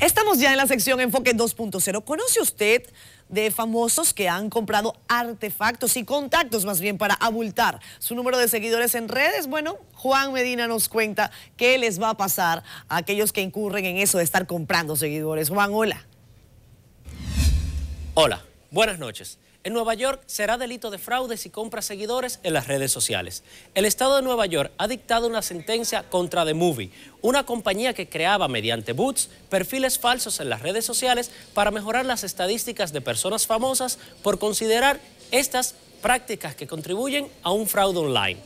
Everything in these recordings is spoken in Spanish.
Estamos ya en la sección Enfoque 2.0. ¿Conoce usted de famosos que han comprado artefactos y contactos más bien para abultar su número de seguidores en redes? Bueno, Juan Medina nos cuenta qué les va a pasar a aquellos que incurren en eso de estar comprando seguidores. Juan, hola. Hola, buenas noches. En Nueva York será delito de fraudes y compra seguidores en las redes sociales. El Estado de Nueva York ha dictado una sentencia contra The Movie, una compañía que creaba mediante boots perfiles falsos en las redes sociales para mejorar las estadísticas de personas famosas por considerar estas prácticas que contribuyen a un fraude online.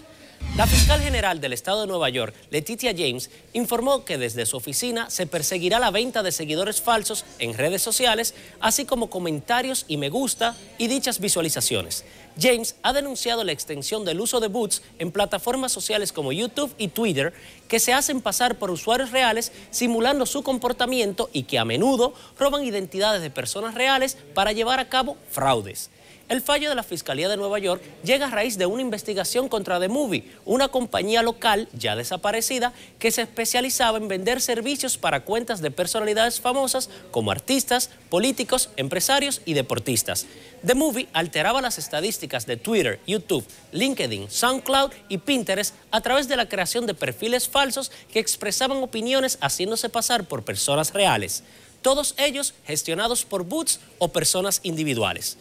La fiscal general del estado de Nueva York, Letitia James, informó que desde su oficina se perseguirá la venta de seguidores falsos en redes sociales, así como comentarios y me gusta y dichas visualizaciones. James ha denunciado la extensión del uso de boots en plataformas sociales como YouTube y Twitter, que se hacen pasar por usuarios reales simulando su comportamiento y que a menudo roban identidades de personas reales para llevar a cabo fraudes. El fallo de la Fiscalía de Nueva York llega a raíz de una investigación contra The Movie, una compañía local ya desaparecida que se especializaba en vender servicios para cuentas de personalidades famosas como artistas, políticos, empresarios y deportistas. The Movie alteraba las estadísticas de Twitter, YouTube, LinkedIn, SoundCloud y Pinterest a través de la creación de perfiles falsos que expresaban opiniones haciéndose pasar por personas reales, todos ellos gestionados por bots o personas individuales.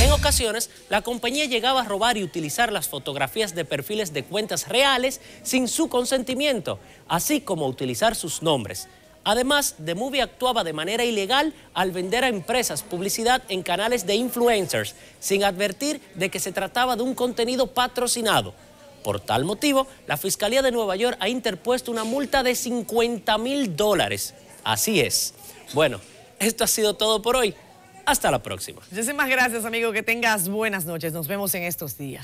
En ocasiones, la compañía llegaba a robar y utilizar las fotografías de perfiles de cuentas reales sin su consentimiento, así como utilizar sus nombres. Además, The Movie actuaba de manera ilegal al vender a empresas publicidad en canales de influencers, sin advertir de que se trataba de un contenido patrocinado. Por tal motivo, la Fiscalía de Nueva York ha interpuesto una multa de 50 mil dólares. Así es. Bueno, esto ha sido todo por hoy. Hasta la próxima. Muchísimas gracias, amigo. Que tengas buenas noches. Nos vemos en estos días.